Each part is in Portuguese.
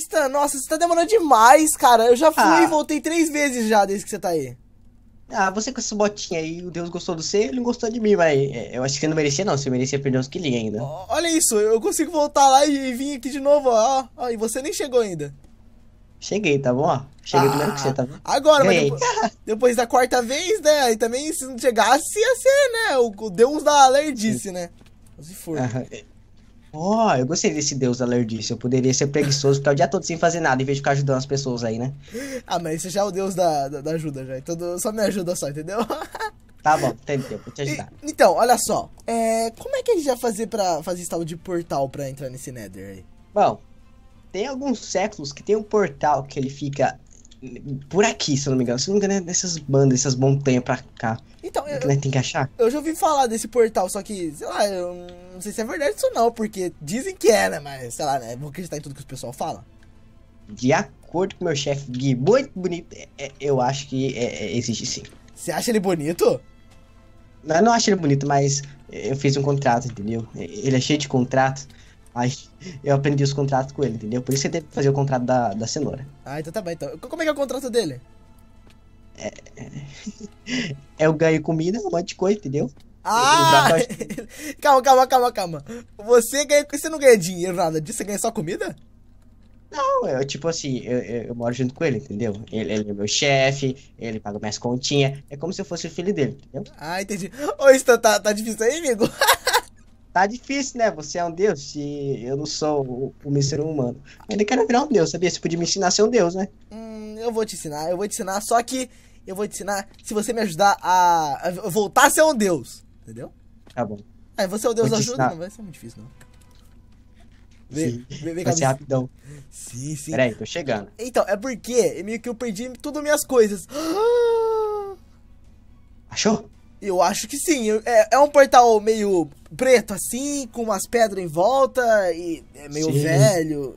Stan, nossa, você tá demorando demais, cara. Eu já fui ah. e voltei três vezes já desde que você tá aí. Ah, você com essa botinha aí, o Deus gostou do você, ele não gostou de mim, mas é, eu acho que você não merecia não, você merecia perder uns quilinhos ainda. olha isso, eu consigo voltar lá e, vir aqui de novo, ó, ó, e você nem chegou ainda. Cheguei, tá bom? Ó, cheguei ah, primeiro que você, tá ah, bom? Agora, mas depois, depois, da quarta vez, né, aí também se não chegasse ia ser, né, o, o Deus da alerdice, né. Se for. Ah, Ó, oh, eu gostei desse deus da lerdice. Eu poderia ser preguiçoso, ficar o dia todo sem fazer nada, em vez de ficar ajudando as pessoas aí, né? Ah, mas esse já é o deus da, da, da ajuda, já. Então só me ajuda só, entendeu? Tá bom, tem tempo, vou te ajudar. E, então, olha só. É, como é que a gente vai fazer pra fazer esse tal de portal pra entrar nesse Nether aí? Bom, tem alguns séculos que tem um portal que ele fica por aqui, se eu não me engano. Se eu não me engano, é nessas bandas, essas montanhas pra cá. Então, é que, né, tem que achar. Eu já ouvi falar desse portal, só que, sei lá, eu não sei se é verdade isso não, porque dizem que era, é, né, mas sei lá, né? Vou acreditar em tudo que o pessoal fala. De acordo com meu chefe Gui, muito bonito, é, é eu acho que é, é, existe sim. Você acha ele bonito? Não, eu não acho ele bonito, mas eu fiz um contrato, entendeu? Ele é cheio de contrato. Aí eu aprendi os contratos com ele, entendeu? Por isso que tenho que fazer o contrato da, da cenoura. Ah, então tá bem. Então. Como é que é o contrato dele? É, eu ganho comida, um monte de coisa, entendeu? Ah! calma, calma, calma, calma. Você, ganha, você não ganha dinheiro, nada disso? Você ganha só comida? Não, eu, tipo assim, eu, eu, eu moro junto com ele, entendeu? Ele, ele é meu chefe, ele paga minhas continhas. É como se eu fosse o filho dele, entendeu? Ah, entendi. Ô, Stan, tá, tá, tá difícil aí, amigo? tá difícil, né? Você é um deus e eu não sou o, o ser humano. Eu ainda quero virar um deus, sabia? Você podia me ensinar a ser um deus, né? Hum, eu vou te ensinar, eu vou te ensinar, só que eu vou te ensinar se você me ajudar a voltar a ser um deus. Entendeu? Tá bom. Aí você, é o Deus Vou ajuda, não vai ser muito difícil, não. Vem, sim. vem, vê vai ser rapidão. Sim, sim. Peraí, tô chegando. Então, é porque meio que eu perdi todas as minhas coisas. Achou? Eu acho que sim. É, é um portal meio preto assim, com umas pedras em volta e é meio sim. velho.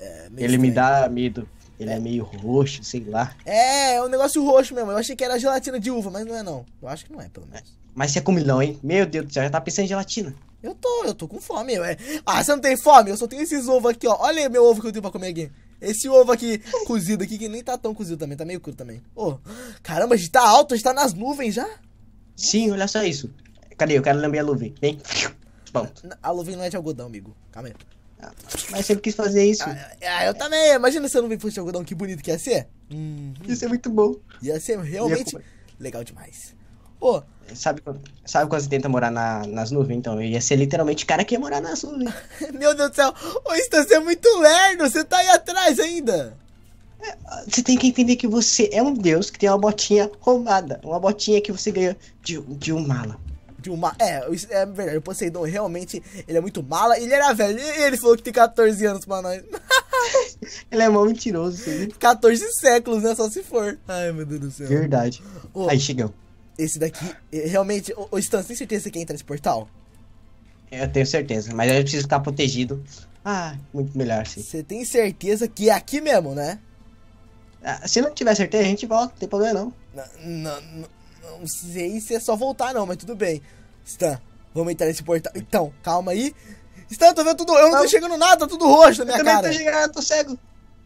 É, é meio Ele estranho. me dá medo. Ele é. é. meio roxo, sei lá. É, é um negócio roxo mesmo. Eu achei que era gelatina de uva, mas não é não. Eu acho que não é, pelo menos. Mas você é comilão, hein? Meu Deus do céu, já tá pensando em gelatina. Eu tô, eu tô com fome. Ué. Ah, você não tem fome? Eu só tenho esses ovos aqui, ó. Olha meu ovo que eu tenho pra comer aqui. Esse ovo aqui cozido aqui, que nem tá tão cozido também, tá meio cru também. Ô, oh, caramba, a gente tá alto, a gente tá nas nuvens já. Sim, olha só isso. Cadê? Eu quero lamber a nuvem. Vem. Pronto. A nuvem não é de algodão, amigo. Calma aí. Ah, mas sempre quis fazer isso. Ah, ah, eu também. Imagina se eu não me fosse de algodão, que bonito que ia ser. Hum, ia ser é muito bom. Ia ser realmente ia legal demais. Ô, oh, Sabe, sabe quando você tenta morar na, nas nuvens, então? Eu ia ser literalmente cara que ia morar nas nuvens. Meu Deus do céu! Ô, Stan, você é muito lerdo! Você tá aí atrás ainda! É, você tem que entender que você é um deus que tem uma botinha roubada. Uma botinha que você ganha de, de um mala. De uma. É, é verdade. O Poseidon realmente ele é muito mala. Ele era velho. E ele falou que tem 14 anos pra nós. ele é mó mentiroso. Sim. 14 séculos, né? Só se for. Ai, meu Deus do céu. Verdade. Oh. Aí chegamos. Esse daqui, realmente, ô, Stan, você tem certeza que entra nesse portal? Eu tenho certeza, mas eu preciso estar protegido. Ah, muito melhor, sim. Você tem certeza que é aqui mesmo, né? Ah, se não tiver certeza, a gente volta, não tem problema não. Não, não, não sei se é só voltar não, mas tudo bem. Stan, vamos entrar nesse portal. Então, calma aí. Stan, tô vendo tudo. Eu não, não tô chegando nada, tudo roxo na minha cara. Eu não tô chegando tô cego.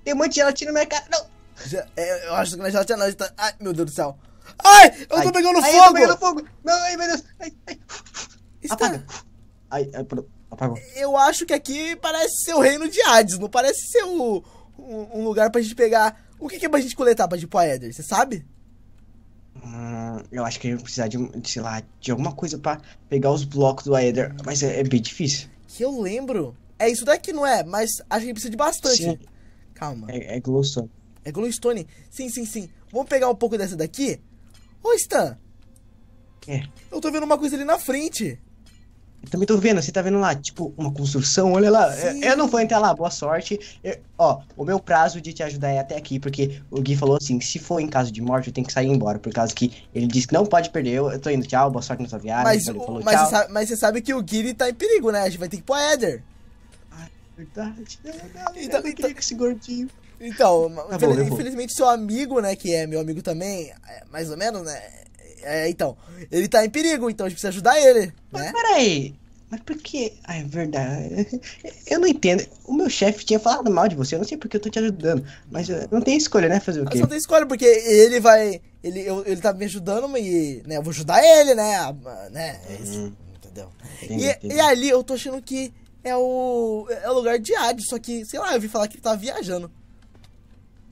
Tem um monte de gelatina na minha cara. Não! Já, é, eu acho que não é gelatina não, Stan. Ai, meu Deus do céu. Ai, eu ai. tô pegando ai, fogo! Eu tô pegando fogo! Não, ai, meu Deus! Ai, ai. Apaga! Ai, ai, é, Apagou. Eu acho que aqui parece ser o reino de Hades, não parece ser o, um, um lugar pra gente pegar. O que, que é pra gente coletar pra tipo a Eder? Você sabe? Hum, eu acho que a gente precisa precisar de, sei lá, de alguma coisa pra pegar os blocos do Aether, mas é, é, bem difícil. Que eu lembro. É isso daqui, não é? Mas acho que a gente precisa de bastante. Sim. Calma. É, é glowstone. É glowstone. Sim, sim, sim. Vamos pegar um pouco dessa daqui Ô, Stan! É. Eu tô vendo uma coisa ali na frente. Eu também tô vendo, você tá vendo lá, tipo, uma construção, olha lá. Eu, é, eu, não vou entrar lá, boa sorte. Eu, é, ó, o meu prazo de te ajudar é até aqui, porque o Gui falou assim, se for em caso de morte, eu tenho que sair embora, por causa que ele disse que não pode perder. Eu, eu tô indo, tchau, boa sorte na sua viagem. Mas, falou, mas, você sabe, mas, você sabe, que o Gui tá em perigo, né? A gente vai ter que ir a Eder. Ah, é verdade. É verdade. Então, eu então, queria que esse gordinho então, tá bom, infelizmente seu amigo, né, que é meu amigo também, é, mais ou menos, né? É, então, ele tá em perigo, então a gente precisa ajudar ele, mas né? peraí, mas por que... Ah, é verdade. Eu não entendo. O meu chefe tinha falado mal de você, eu não sei porque eu tô te ajudando. Mas não tem escolha, né? Fazer o quê? Mas não tem escolha, porque ele vai... Ele, eu, ele tá me ajudando e... Né, eu vou ajudar ele, né? né é isso, uhum. entendeu? Entendi, e, entendi. e ali eu tô achando que é o, é o lugar de Hades, só que, sei lá, eu vi falar que ele tava tá viajando.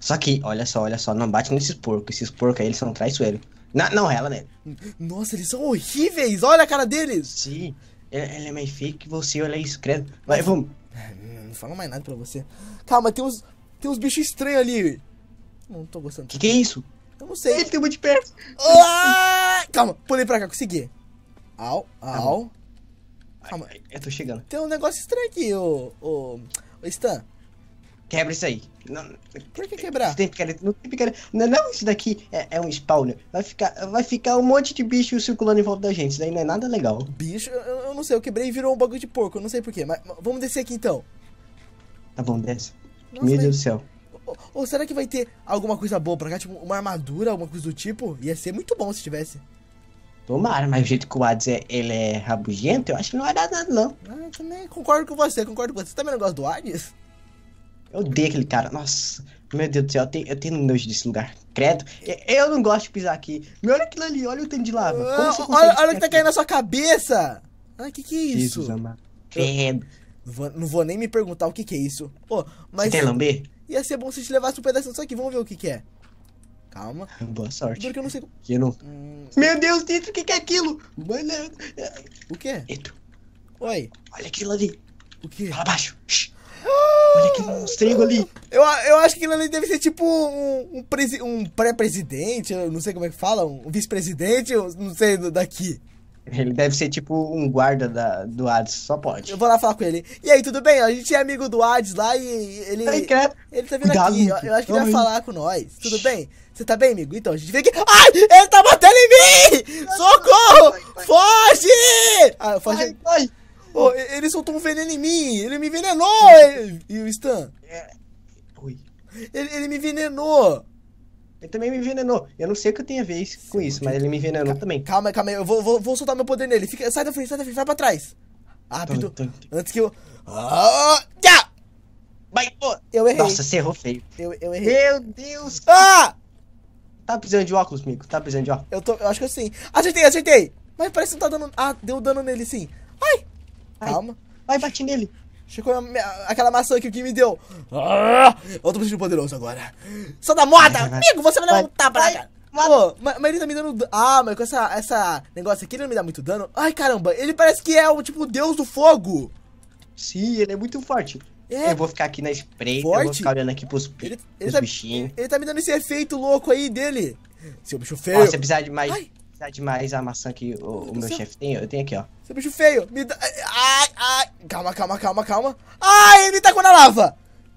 Só que, olha só, olha só, não bate nesses porcos. Esses porcos aí, eles são traiçoeiros. Na, não, ela, né? Nossa, eles são horríveis! Olha a cara deles! Sim, ela é mais feia que você, olha isso, credo. Vai, vamos. É, não falo mais nada pra você. Calma, tem uns, tem uns bichos estranhos ali. Não tô gostando. Que que é isso? Eu não sei. Ele tem muito perto. Ah! Calma, pulei pra cá, consegui. Au, tá au. Calma. Eu tô chegando. Tem um negócio estranho aqui, ô. Ô, ô Stan. Quebra isso aí. Não, Por que quebrar? Tem picareta, não tem picareta. Não, não isso daqui é, é, um spawner. Vai ficar, vai ficar um monte de bicho circulando em volta da gente. Isso daí não é nada legal. Bicho, eu, eu não sei. Eu quebrei e virou um bagulho de porco. Eu não sei porquê. Mas, mas vamos descer aqui então. Tá bom, desce. Nossa, Meu Deus do céu. Ou, ou, será que vai ter alguma coisa boa pra cá? Tipo, uma armadura, alguma coisa do tipo? Ia ser muito bom se tivesse. Tomara, mas o jeito que o Hades é, ele é rabugento, eu acho que não vai dar nada, não. Ah, também concordo com você, concordo com você. Você também não gosta do Hades? Eu odeio aquele cara. Nossa, meu Deus do céu, eu tenho, eu tenho nojo desse lugar. Credo, eu não gosto de pisar aqui. Me olha aquilo ali, olha o tanto de lava. Como olha, olha o que tá caindo na sua cabeça. Ah, que que é isso? Jesus, Credo. Não vou, não vou, nem me perguntar o que que é isso. Pô, mas... Você quer lamber? Ia ser bom se te levasse um pedaço disso aqui, vamos ver o que que é. Calma. Ah, boa sorte. Porque eu não sei... Que não... Hum... Meu Deus, Tito, o que que é aquilo? Mano... O que? Eito. Oi. Olha aquilo ali. O que? Fala baixo. Shhh ali. Eu, eu acho que ele ali deve ser tipo um, um, um pré-presidente, não sei como é que fala, um vice-presidente, não sei daqui. Ele deve ser tipo um guarda da, do Hades, só pode. Eu vou lá falar com ele. E aí, tudo bem? A gente é amigo do Hades lá e ele. Ai, Ele tá vindo Cuidado, aqui. Eu, eu, acho que ele vai falar com nós. Tudo bem? Você tá bem, amigo? Então, a gente vem aqui. Ai! Ele tá batendo em mim! Socorro! Foge! Ah, foge! Ai, foge. Pô, ele soltou um veneno em mim! Ele me envenenou! E o Stan? É. Ele, ele me envenenou! Ele também me envenenou. Eu não sei o que eu tenho a ver com Sim, isso, mas ele me envenenou também. Calma, calma aí. Eu vou, vou, vou soltar meu poder nele. Fica, sai da frente, sai da frente. Vai pra trás. Rápido. Tô, tô, tô. Antes que eu... Ah! Yeah! Vai, pô! Eu errei. Nossa, você errou feio. Eu, eu errei. Meu Deus! Ah! Tá precisando de óculos, Mico? Tá precisando de óculos? Eu, tô, eu acho que sim. Acertei, acertei! Mas parece que não tá dando... Ah, deu dano nele sim. Ai! Calma. Vai, bate nele. chegou aquela maçã que o Kim me deu. Ah, outro bicho poderoso agora. Só da moda! Amigo, você vai levar um tapa na Pô, mas, mas ele tá me dando. Dano. Ah, mas com essa, essa negócio aqui ele não me dá muito dano. Ai caramba, ele parece que é o tipo deus do fogo. Sim, ele é muito forte. É. Eu vou ficar aqui na espreita, forte? eu vou ficar olhando aqui pros, ele, pros ele tá, bichinhos. Ele tá me dando esse efeito louco aí dele. Seu bicho feio. Nossa, você precisa de mais. Ai dá demais a maçã que o, o meu chefe tem. Eu tenho aqui, ó. Seu bicho feio. Me dá... Ai, ai. Calma, calma, calma, calma. Ai, ele me tá tacou na lava.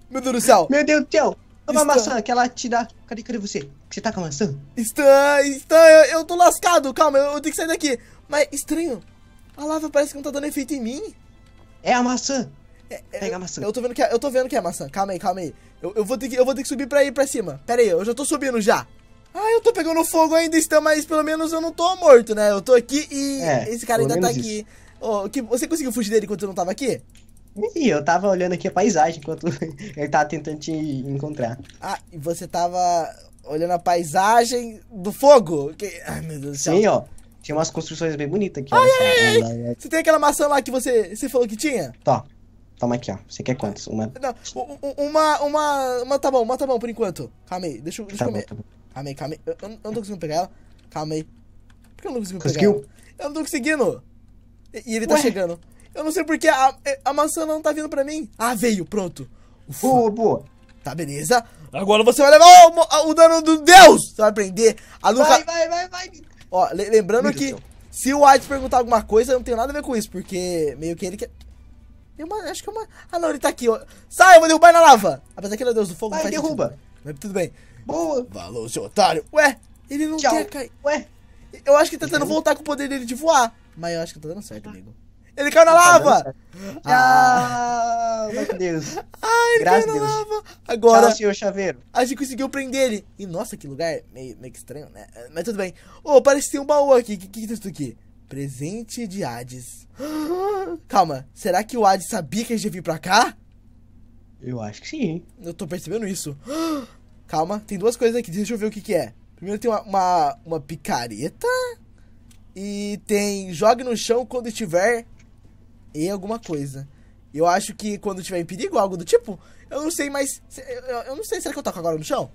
Meu Deus do céu. Meu Deus do céu. Toma é Stan. a maçã que ela te dá. Cadê, cadê você? Você tá com a maçã? Stan, Stan, eu, eu tô lascado. Calma, eu, eu, tenho que sair daqui. Mas, estranho. A lava parece que não tá dando efeito em mim. É a maçã. É, é Pega eu, a maçã. Eu tô, vendo que é, eu tô vendo que é a maçã. Calma aí, calma aí. Eu, eu, vou, ter que, eu vou ter que subir pra ir pra cima. Pera aí, eu já tô subindo já. Ah, eu tô pegando fogo ainda, está, mas pelo menos eu não tô morto, né? Eu tô aqui e é, esse cara ainda tá aqui. Oh, que, você conseguiu fugir dele enquanto eu não tava aqui? Ih, eu tava olhando aqui a paisagem enquanto ele tava tentando te encontrar. Ah, e você tava olhando a paisagem do fogo? Que... Ai, meu Deus do céu. Sim, ó. Tinha umas construções bem bonitas aqui. Ai, ai, ai. É. Você tem aquela maçã lá que você, você falou que tinha? Tá. Toma aqui, ó. Você quer quantos? Uma. Não, uma, uma, uma. Tá bom, uma tá bom por enquanto. Calma aí, deixa, deixa tá eu comer. Bom, tá bom. Calma aí, calma aí. Eu, eu, não tô conseguindo pegar ela. Calma aí. Por que eu não consigo pegar ela? Eu não tô conseguindo. E, e ele tá Ué? chegando. Eu não sei porque a, a maçã não tá vindo pra mim. Ah, veio, pronto. Ufa. Boa, boa. Tá, beleza. Agora você vai levar o, o, o dano do Deus. Você vai aprender. A Luca... Vai, vai, vai, vai. Ó, le lembrando que se o White perguntar alguma coisa, eu não tenho nada a ver com isso, porque meio que ele quer... Eu acho que é uma... Ah, não, ele tá aqui. Sai, eu vou derrubar na lava. Apesar que ele é Deus do Fogo. Vai, derruba. Mas tudo bem. Boa! Valeu, seu otário! Ué, ele não Tchau. quer cair. Ué, eu acho que tá tentando voltar com o poder dele de voar. Mas eu acho que tá dando certo, amigo. Ele caiu na tá lava! Ah, ah meu Deus. Ah, ele Graças caiu na Deus. lava. Agora, Tchau, senhor chaveiro. a gente conseguiu prender ele. E nossa, que lugar meio, meio que estranho, né? Mas tudo bem. Ô, oh, parece que tem um baú aqui. O que, que, que tem isso aqui? Presente de Hades. Calma, será que o Hades sabia que a gente ia vir pra cá? Eu acho que sim. Eu tô percebendo isso. Calma, tem duas coisas aqui, deixa eu ver o que, que é. Primeiro tem uma, uma, uma picareta. E tem jogue no chão quando estiver em alguma coisa. Eu acho que quando estiver em perigo, algo do tipo. Eu não sei, mais. Eu, eu não sei, será que eu toco agora no chão?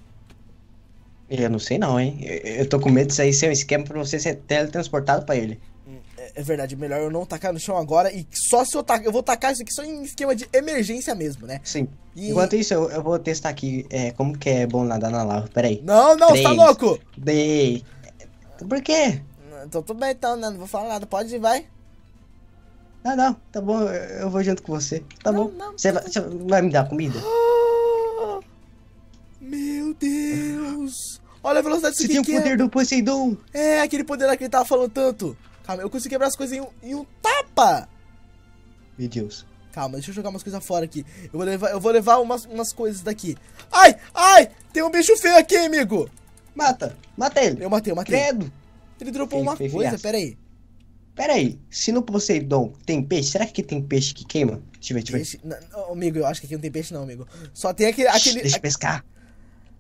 Eu não sei não, hein? Eu, eu tô com medo disso aí ser é um esquema pra você ser teletransportado pra ele é verdade, melhor eu não tacar no chão agora e só se eu tacar, eu vou tacar isso aqui só em esquema de emergência mesmo, né? Sim. E... Enquanto isso, eu, eu vou testar aqui é, como que é bom nadar na lava, peraí. Não, não, tá Três, tá louco! Dei. Por quê? Tô então tudo bem então, né? Não vou falar nada, pode ir, vai. Não, não, tá bom, eu vou junto com você. Tá não, bom. você, tá Vai, vai me dar comida? meu Deus! Olha a velocidade Você tem o poder é. do Poseidon! É, aquele poder lá que ele tava falando tanto! Calma, eu consegui quebrar as coisas em um, em um tapa! Meu Deus. Calma, deixa eu jogar umas coisas fora aqui. Eu vou levar, eu vou levar umas, umas coisas daqui. Ai, ai! Tem um bicho feio aqui, amigo! Mata, mata ele. Eu matei, eu matei. Credo. Ele dropou uma feio, coisa, Peraí. Peraí. Pera se no Poseidon tem peixe, será que tem peixe que queima? Deixa eu ver, deixa eu ver. Não, amigo, eu acho que aqui não tem peixe não, amigo. Só tem aquele... aquele deixa eu pescar.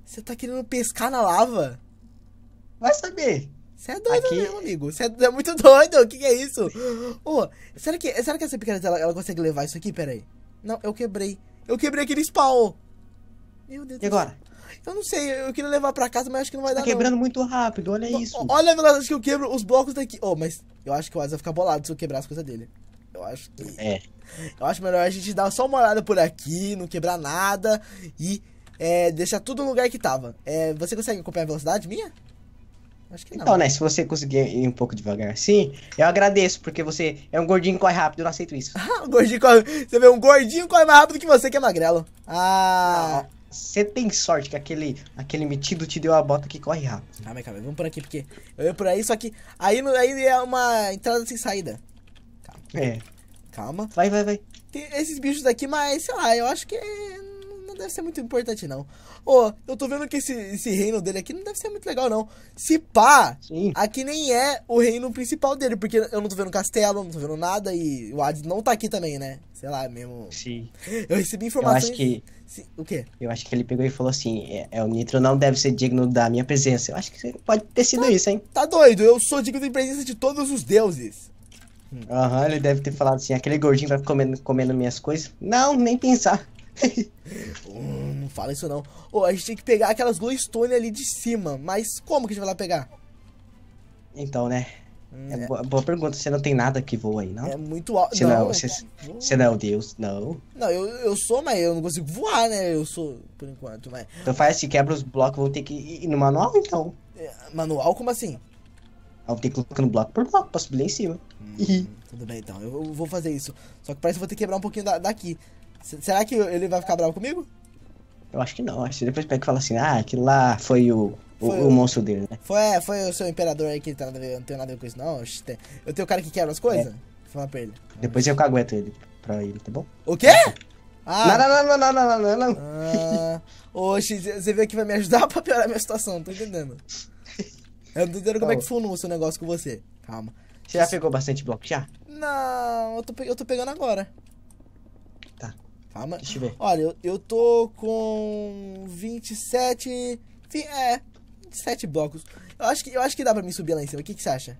Você tá querendo pescar na lava? Vai saber. Você é doido Aqui... mesmo, amigo. Você é, é, muito doido. O que, que é isso? Oh, será, que, será que essa picareta ela, ela, consegue levar isso aqui? Pera aí. Não, eu quebrei. Eu quebrei aquele spawn. Meu Deus E agora? Eu não sei, eu queria levar pra casa, mas acho que não vai tá dar. Tá quebrando não. muito rápido, olha isso. Olha a velocidade que eu quebro os blocos daqui. Oh, mas eu acho que o Asa vai ficar bolado se eu quebrar as coisas dele. Eu acho que. É. Eu acho melhor a gente dar só uma olhada por aqui, não quebrar nada e é, deixar tudo no lugar que tava. É, você consegue acompanhar a velocidade minha? Acho que então, não. Então, né, se você conseguir ir um pouco devagar assim, eu agradeço, porque você é um gordinho que corre rápido, eu não aceito isso. um gordinho corre... Você vê, um gordinho corre mais rápido que você, que é magrelo. Ah... você tem sorte que aquele, aquele metido te deu a bota que corre rápido. Calma ah, aí, calma, vamos por aqui, porque eu ia por aí, só que aí, aí é uma entrada sem saída. Calma. É. Calma. Vai, vai, vai. Tem esses bichos daqui, mas sei lá, eu acho que não deve ser muito importante, não. Ô, oh, eu tô vendo que esse, esse, reino dele aqui não deve ser muito legal, não. Se pá, Sim. aqui nem é o reino principal dele, porque eu não tô vendo castelo, não tô vendo nada e o Hades não tá aqui também, né? Sei lá, é mesmo. Sim. Eu recebi informações. Eu acho que. O quê? Eu acho que ele pegou e falou assim: é, é, o Nitro não deve ser digno da minha presença. Eu acho que pode ter sido tá, isso, hein? Tá doido, eu sou digno da presença de todos os deuses. Aham, uhum, ele deve ter falado assim: aquele gordinho vai comendo, comendo minhas coisas. Não, nem pensar. hum, não fala isso não. Oh, a gente tem que pegar aquelas glowstone ali de cima, mas como que a gente vai lá pegar? Então, né? Hum, é, é. Boa, boa, pergunta, você não tem nada que voa aí, não? É muito alto. Você não, é não você, você não é o Deus, não. Não, eu, eu sou, mas eu não consigo voar, né? Eu sou, por enquanto, mas. Então faz assim, quebra os blocos, vão ter que ir no manual, então. É, manual, como assim? Eu vou ter que colocar no bloco por bloco pra subir lá em cima. Hum, tudo bem, então. Eu vou fazer isso. Só que parece que vou ter que quebrar um pouquinho da, daqui. Será que ele vai ficar bravo comigo? Eu acho que não. Acho que depois pega e fala assim, ah, aquilo lá foi o, o, o, monstro dele, né? Foi, é, foi o seu imperador aí que tá não tem nada a ver com isso, não. Eu tenho o cara que quebra as coisas? É. Fala pra ele. Depois eu cagueto ele pra ele, tá bom? O quê? Ah. ah. Não, não, não, não, não, não, não, não. Ah, oxe, você veio aqui pra me ajudar pra piorar minha situação, não tô entendendo. Eu não tô entendendo como é que funcionou o seu negócio com você. Calma. Você já pegou bastante bloco já? Não, eu tô, eu tô pegando agora. Calma. Deixa eu ver. Olha, eu, eu tô com 27. É, 27 blocos. Eu acho que, eu acho que dá pra mim subir lá em cima. O que, que você acha?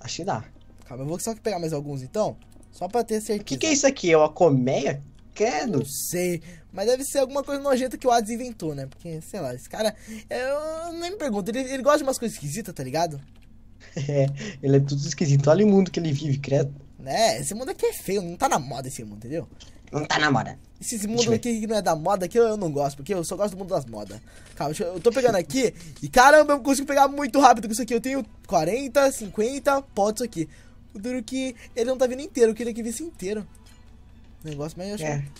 Acho que dá. Calma, eu vou só pegar mais alguns então. Só pra ter certeza. O que, que é isso aqui? É uma colmeia? Credo. Não sei. Mas deve ser alguma coisa nojenta que o Hades inventou, né? Porque, sei lá, esse cara. Eu nem me pergunto. Ele, ele gosta de umas coisas esquisitas, tá ligado? É, ele é tudo esquisito. Olha o mundo que ele vive, credo. É, esse mundo aqui é feio. Não tá na moda esse mundo, entendeu? Não tá na moda. Esse mundo aqui que não é da moda aqui, eu não gosto, porque eu só gosto do mundo das modas. Calma, eu, eu tô pegando aqui e caramba, eu consigo pegar muito rápido com isso aqui. Eu tenho 40, 50 potes aqui. O duro que ele não tá vindo inteiro, eu queria que visse inteiro. Negócio meio é. chato.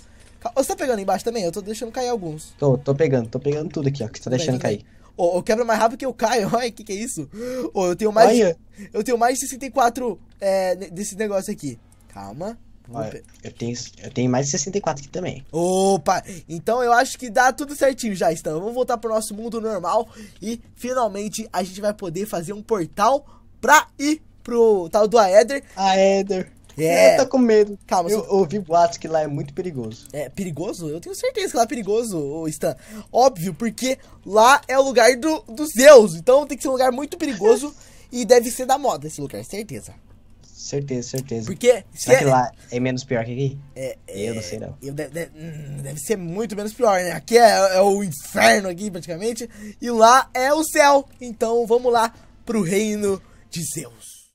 Você tá pegando embaixo também? Eu tô deixando cair alguns. Tô, tô pegando, tô pegando tudo aqui, ó, que você tá deixando cair. Ô, oh, eu quebro mais rápido que eu caio, olha, que que é isso? Ô, oh, eu tenho mais... Olha. Eu tenho mais de 64 é, desse negócio aqui. Calma. Olha, eu, tenho, eu tenho mais de 64 aqui também. Opa! Então eu acho que dá tudo certinho já, então. Vamos voltar pro nosso mundo normal e finalmente a gente vai poder fazer um portal pra ir pro tal do Aether. Ah, Aether. É. Eu tô com medo. Calma, eu ouvi boatos que lá é muito perigoso. É, perigoso? Eu tenho certeza que lá é perigoso, Stan. Óbvio, porque lá é o lugar do, dos Zeus. Então tem que ser um lugar muito perigoso e deve ser da moda esse lugar, certeza. Certeza, certeza. Porque. Será que é, lá é menos pior que aqui? É, é eu não sei não. Eu hum, deve ser muito menos pior, né? Aqui é, é o inferno aqui, praticamente. E lá é o céu. Então vamos lá pro reino de Zeus.